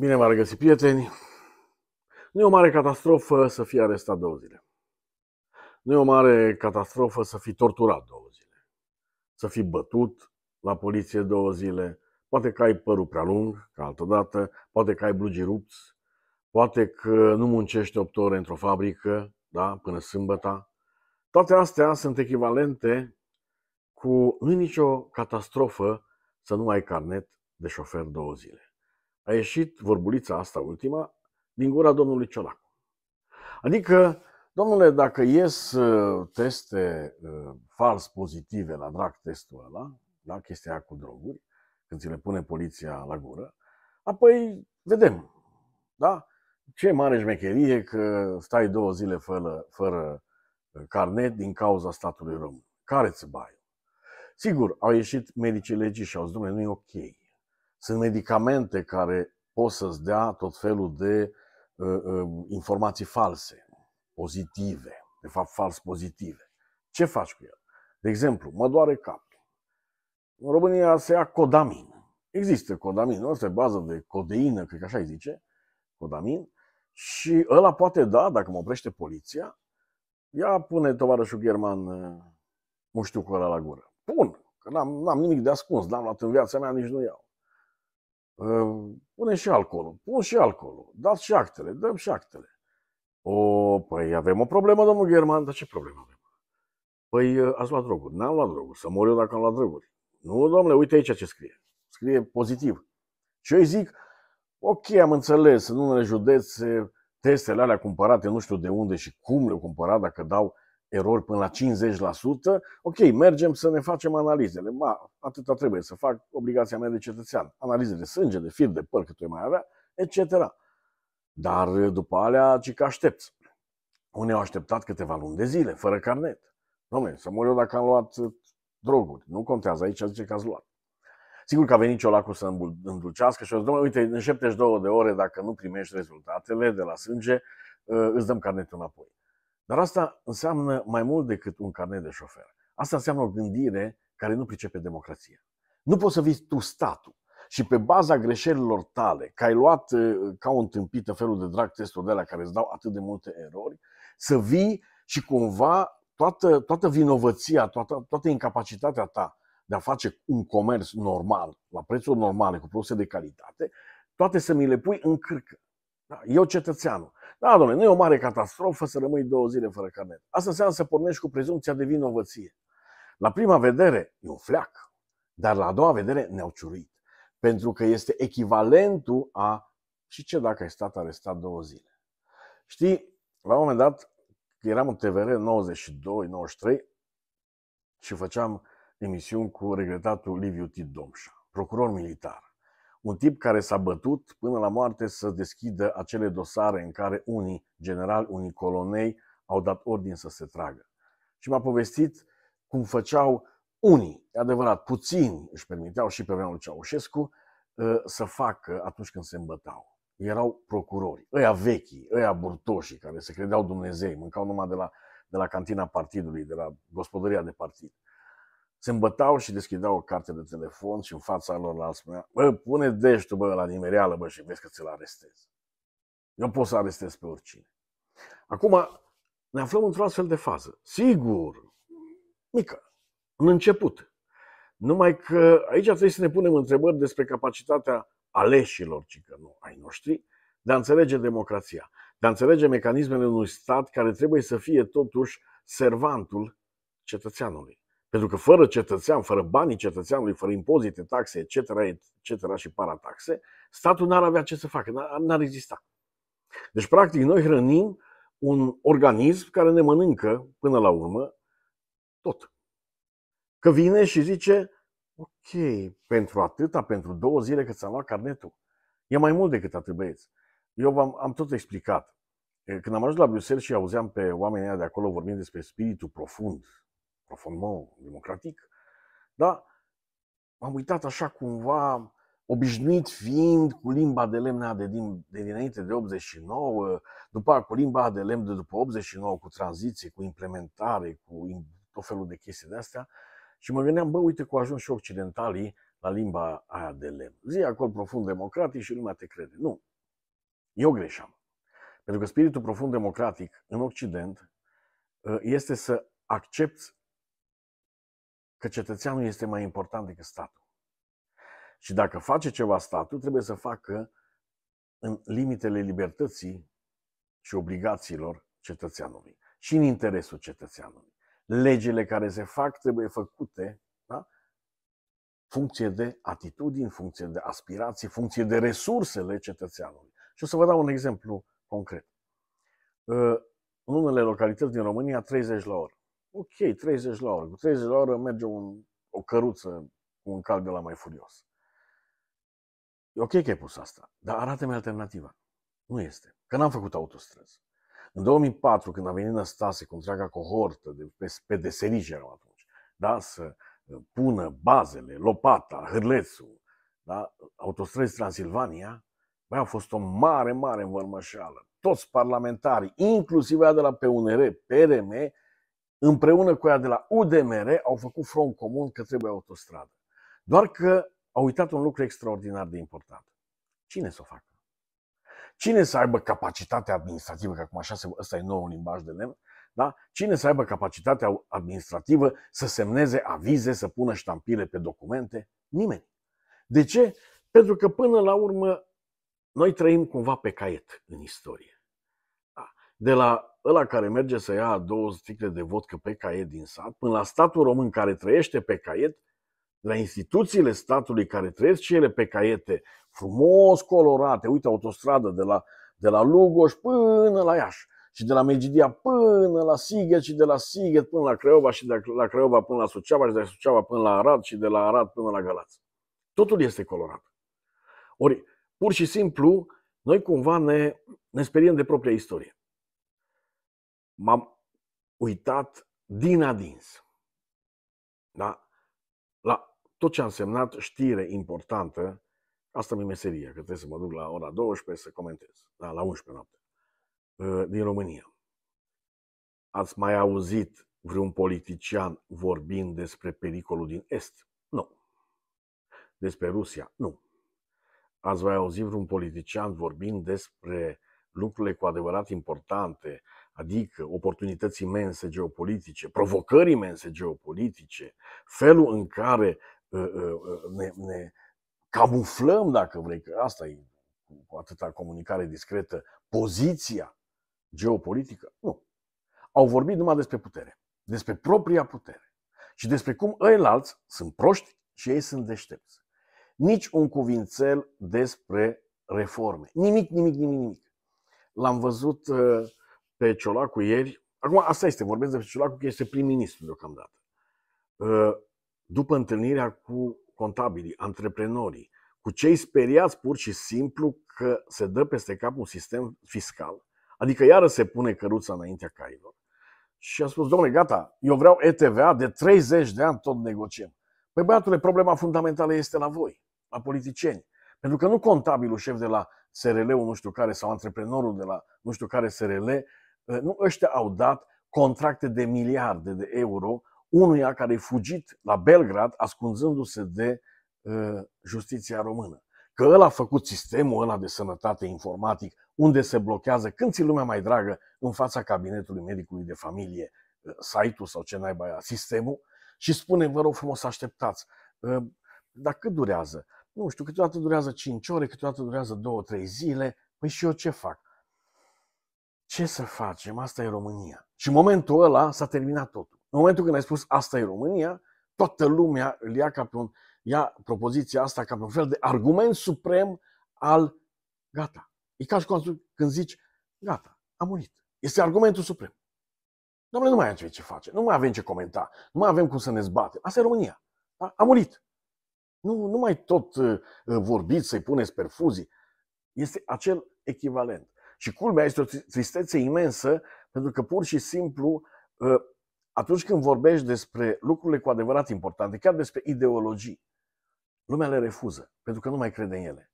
Bine v ar găsi, prieteni! Nu e o mare catastrofă să fii arestat două zile. Nu e o mare catastrofă să fii torturat două zile. Să fii bătut la poliție două zile. Poate că ai părul prea lung, ca altădată. Poate că ai blugi rupți. Poate că nu muncești 8 ore într-o fabrică, da, până sâmbăta. Toate astea sunt echivalente cu nu nicio catastrofă să nu ai carnet de șofer două zile a ieșit vorbulița asta ultima din gura domnului Ciolacu. Adică, domnule, dacă ies uh, teste uh, fals pozitive la drag testul ăla, da, chestia cu droguri, când ți le pune poliția la gură, apoi vedem, da? Ce mare șmecherie că stai două zile fără, fără uh, carnet din cauza statului român. Care ți bai? Sigur, au ieșit medicii legii și au zis, domnule, nu e ok. Sunt medicamente care pot să-ți dea tot felul de uh, uh, informații false, pozitive, de fapt fals pozitive. Ce faci cu el? De exemplu, mă doare capul. În România se ia codamin. Există codamin, asta e bază de codeină, cred că așa îi zice, codamin, și ăla poate da, dacă mă oprește poliția, ia pune tovarășul German ă, muștiucul ăla la gură. Pun, că n-am, n-am nimic de ascuns, n-am luat în viața mea, nici nu iau pune și alcoolul, pun și alcoolul, dați și actele, dăm și actele. O, păi avem o problemă, domnul German, dar ce problemă avem? Păi uh, ați luat droguri, n-am luat droguri, să mor eu dacă am luat droguri. Nu, domnule, uite aici ce scrie. Scrie pozitiv. Și eu îi zic, ok, am înțeles, în unele județe testele alea cumpărate, nu știu de unde și cum le-au cumpărat, dacă dau erori până la 50%, ok, mergem să ne facem analizele. Ma, atâta trebuie să fac obligația mea de cetățean. Analize de sânge, de fir, de păr, cât mai avea, etc. Dar după alea, ce că aștepți. Unii au așteptat câteva luni de zile, fără carnet. Dom'le, să mor eu dacă am luat uh, droguri. Nu contează, aici zice că ați luat. Sigur că a venit Ciolacu să îndulcească și a zis, domnule, uite, în 72 de ore, dacă nu primești rezultatele de la sânge, uh, îți dăm carnetul înapoi. Dar asta înseamnă mai mult decât un carnet de șofer. Asta înseamnă o gândire care nu pricepe democrația. Nu poți să vii tu statul și pe baza greșelilor tale, că ai luat uh, ca o întâmpită felul de drag testul de la care îți dau atât de multe erori, să vii și cumva toată, toată vinovăția, toată, toată incapacitatea ta de a face un comerț normal, la prețuri normale, cu produse de calitate, toate să mi le pui în cârcă. Da? Eu, cetățeanul, da, domnule, nu e o mare catastrofă să rămâi două zile fără carnet. Asta înseamnă să pornești cu prezumția de vinovăție. La prima vedere e un fleac, dar la a doua vedere ne-au ciurit. Pentru că este echivalentul a și ce dacă ai stat arestat două zile. Știi, la un moment dat, eram în TVR 92-93 și făceam emisiuni cu regretatul Liviu Tit Domșa, procuror militar un tip care s-a bătut până la moarte să deschidă acele dosare în care unii generali, unii colonei au dat ordin să se tragă. Și m-a povestit cum făceau unii, e adevărat, puțini își permiteau și pe vremea lui Ceaușescu ă, să facă atunci când se îmbătau. Erau procurori, ăia vechi, ăia burtoși care se credeau Dumnezei, mâncau numai de la, de la cantina partidului, de la gospodăria de partid. Uh, se îmbătau și deschideau o carte de telefon și în fața lor la spunea Bă, pune deștul, bă, la nimereală, bă, și vezi că ți-l arestez. Eu pot să arestez pe oricine. Acum, ne aflăm într-o astfel de fază. Sigur, mică, în început. Numai că aici trebuie să ne punem întrebări despre capacitatea aleșilor, ci că nu ai noștri, de a înțelege democrația, de a înțelege mecanismele unui stat care trebuie să fie totuși servantul cetățeanului. Pentru că fără cetățean, fără banii cetățeanului, fără impozite, taxe, etc., etc. și parataxe, statul n-ar avea ce să facă, n-ar exista. Deci, practic, noi hrănim un organism care ne mănâncă, până la urmă, tot. Că vine și zice, ok, pentru atâta, pentru două zile că ți-am luat carnetul. E mai mult decât atât, băieți. Eu v-am am tot explicat. Când am ajuns la Bruxelles și auzeam pe oamenii de acolo vorbind despre spiritul profund profundament democratic, da? m-am uitat așa cumva, obișnuit fiind cu limba de lemn de, din, de dinainte de 89, după cu limba de lemn de după 89, cu tranziție, cu implementare, cu tot felul de chestii de astea. Și mă gândeam, bă, uite cu ajuns și occidentalii la limba aia de lemn. Zi acolo profund democratic și lumea te crede. Nu. Eu greșeam. Pentru că spiritul profund democratic în Occident ă, este să accepti că cetățeanul este mai important decât statul. Și dacă face ceva statul, trebuie să facă în limitele libertății și obligațiilor cetățeanului și în interesul cetățeanului. Legile care se fac trebuie făcute da? funcție de atitudini, funcție de aspirații, funcție de resursele cetățeanului. Și o să vă dau un exemplu concret. În unele localități din România, 30 la oră ok, 30 la oră. Cu 30 la oră merge un, o căruță cu un cal de la mai furios. E ok că ai pus asta, dar arată-mi alternativa. Nu este. Că n-am făcut autostrăzi. În 2004, când a venit Năstase cu întreaga cohortă de pe, pe deserici erau atunci, da, să uh, pună bazele, lopata, hârlețul, da, autostrăzi Transilvania, băi, a fost o mare, mare învărmășeală. Toți parlamentarii, inclusiv aia de la PUNR, PRM, împreună cu ea de la UDMR, au făcut front comun că trebuie autostradă. Doar că au uitat un lucru extraordinar de important. Cine să o facă? Cine să aibă capacitatea administrativă, că acum așa se, ăsta e nou limbaj de lemn, da? Cine să aibă capacitatea administrativă să semneze avize, să pună ștampile pe documente? Nimeni. De ce? Pentru că până la urmă noi trăim cumva pe caiet în istorie. Da. De la ăla care merge să ia două sticle de vodcă pe caiet din sat, până la statul român care trăiește pe caiet, la instituțiile statului care trăiesc și ele pe caiete, frumos colorate, uite autostradă de la, de la Lugoș până la Iași și de la Megidia până la Sighet și de la Sighet până la Craiova și de la Craiova până la Suceava și de la Suceava până la Arad și de la Arad până la Galați. Totul este colorat. Ori, pur și simplu, noi cumva ne, ne speriem de propria istorie m-am uitat din adins da? la tot ce a însemnat știre importantă, asta mi-e meseria, că trebuie să mă duc la ora 12 să comentez, da, la 11 noapte, uh, din România. Ați mai auzit vreun politician vorbind despre pericolul din Est? Nu. Despre Rusia? Nu. Ați mai auzit vreun politician vorbind despre lucrurile cu adevărat importante, adică oportunități imense geopolitice, provocări imense geopolitice, felul în care ă, ă, ă, ne, ne camuflăm, dacă vrei, că asta e cu atâta comunicare discretă, poziția geopolitică, nu. Au vorbit numai despre putere, despre propria putere și despre cum ăilalți sunt proști și ei sunt deștepți. Nici un cuvințel despre reforme. Nimic, nimic, nimic, nimic. L-am văzut uh, pe Ciolacu ieri, acum asta este, vorbesc de Ciolacu că este prim-ministru deocamdată, uh, după întâlnirea cu contabilii, antreprenorii, cu cei speriați pur și simplu că se dă peste cap un sistem fiscal, adică iară se pune căruța înaintea cailor. Și a spus, domnule, gata, eu vreau ETVA de 30 de ani tot negociem. Păi băiatule, problema fundamentală este la voi, la politicieni. Pentru că nu contabilul șef de la SRL-ul nu știu care sau antreprenorul de la nu știu care SRL nu, ăștia au dat contracte de miliarde de euro unuia care a fugit la Belgrad ascunzându-se de uh, justiția română. Că ăla a făcut sistemul ăla de sănătate informatic unde se blochează când ți lumea mai dragă în fața cabinetului medicului de familie uh, site-ul sau ce naiba aia, sistemul și spune, vă rog frumos, așteptați. Uh, dar cât durează? Nu știu, câteodată durează 5 ore, câteodată durează 2-3 zile. Păi și eu ce fac? ce să facem? Asta e România. Și în momentul ăla s-a terminat totul. În momentul când ai spus asta e România, toată lumea îl ia ca pe un, ia propoziția asta ca pe un fel de argument suprem al gata. E ca și când zici gata, am murit. Este argumentul suprem. Domnule, nu mai avem ce face, nu mai avem ce comenta, nu mai avem cum să ne zbatem. Asta e România. A, a murit. Nu, nu mai tot uh, vorbiți să-i puneți perfuzii. Este acel echivalent. Și culmea este o tristețe imensă, pentru că pur și simplu, ă, atunci când vorbești despre lucrurile cu adevărat importante, chiar despre ideologii, lumea le refuză, pentru că nu mai crede în ele.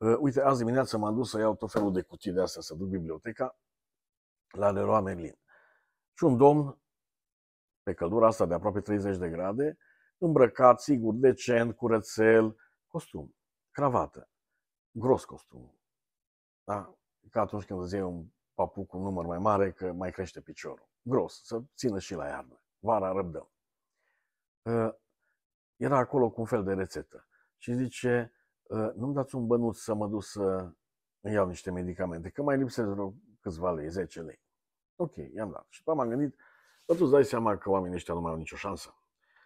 Ă, uite, azi dimineață m-am dus să iau tot felul de cutii de astea, să duc biblioteca la Leroy Merlin. Și un domn, pe căldura asta de aproape 30 de grade, îmbrăcat, sigur, decent, curățel, costum, cravată, gros costum. Da? ca atunci când îți iei un papuc cu un număr mai mare, că mai crește piciorul. Gros, să țină și la iarnă. Vara răbdăm. Ă, era acolo cu un fel de rețetă și zice, ă, nu-mi dați un bănuț să mă duc să îmi iau niște medicamente, că mai lipsesc vreo câțiva lei, 10 lei. Ok, i-am dat. Și după m-am gândit, bă, tu îți dai seama că oamenii ăștia nu mai au nicio șansă.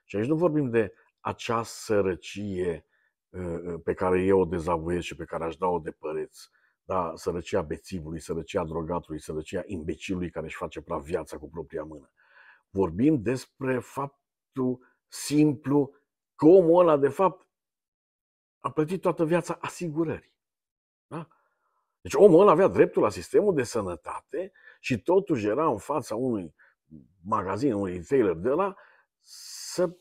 Și aici nu vorbim de acea sărăcie ă, pe care eu o dezavuiesc și pe care aș da-o de păreți, da, sărăcia bețivului, sărăcia drogatului, sărăcia imbecilului care își face praf viața cu propria mână. Vorbim despre faptul simplu că omul ăla, de fapt, a plătit toată viața asigurării. Da? Deci omul ăla avea dreptul la sistemul de sănătate și totuși era în fața unui magazin, unui retailer de la să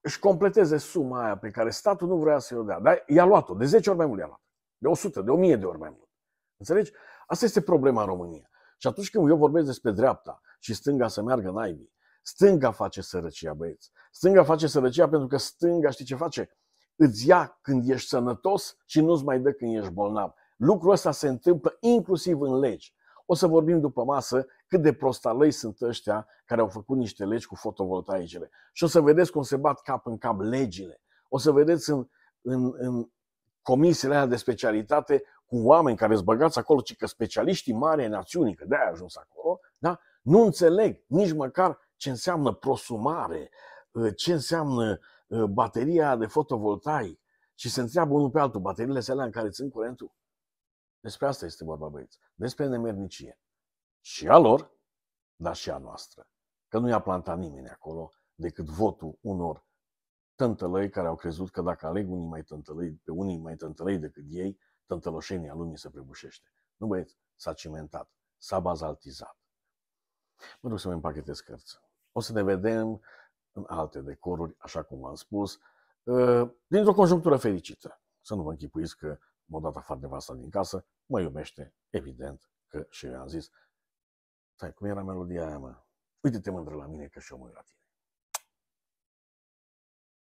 își completeze suma aia pe care statul nu vrea să-i o dea. Dar i-a luat-o, de 10 ori mai mult i-a luat de 100, de 1000 de ori mai mult. Înțelegi? Asta este problema în România. Și atunci când eu vorbesc despre dreapta și stânga să meargă în aibii, stânga face sărăcia, băieți. Stânga face sărăcia pentru că stânga, știi ce face? Îți ia când ești sănătos și nu-ți mai dă când ești bolnav. Lucrul ăsta se întâmplă inclusiv în legi. O să vorbim după masă cât de prostalăi sunt ăștia care au făcut niște legi cu fotovoltaicele. Și o să vedeți cum se bat cap în cap legile. O să vedeți în, în, în comisiile aia de specialitate cu oameni care îți băgați acolo, ci că specialiștii mari ai națiunii, că de-aia ajuns acolo, da? nu înțeleg nici măcar ce înseamnă prosumare, uh, ce înseamnă uh, bateria de fotovoltai și se întreabă unul pe altul, bateriile alea în care țin curentul. Despre asta este vorba, băieți. Despre nemernicie. Și a lor, dar și a noastră. Că nu i-a plantat nimeni acolo decât votul unor tântălăi care au crezut că dacă aleg unii mai tântălăi, pe unii mai tântălăi decât ei, tântăloșenia lumii se prăbușește. Nu băieți, s-a cimentat, s-a bazaltizat. Mă duc să mă împachetez cărți. O să ne vedem în alte decoruri, așa cum v-am spus, uh, dintr-o conjunctură fericită. Să nu vă închipuiți că mă dat afară vasta din casă, mă iubește, evident că și eu am zis, stai, cum era melodia aia, mă? Uite-te mândră la mine că și eu mă la tine.